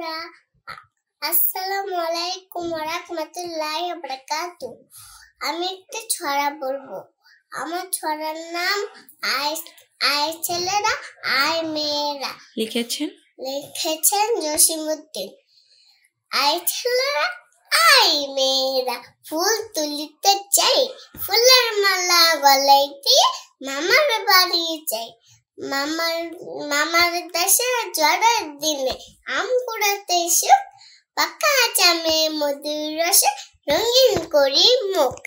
বন্ধুরা আসসালামু আলাইকুম রাহমাতুল্লাহি ওয়া বারাকাতু আমি একটা ছড়া বলবো আমার ছড়ার নাম আয় আয় ছেলেরা আয় মেয়েরা লিখেছেন লিখেছেন জসিমুদ্দিন আয় ছেলেরা আয় মেয়েরা ফুল তুলিতে চাই ফুলের মালা গলাই দিয়ে মামার বাড়ি যাই মামার মামার দেশে জ্বরের দিনে আম কুড়াতে এসো পাকা চামে মধুর রসে রঙিন করি মুখ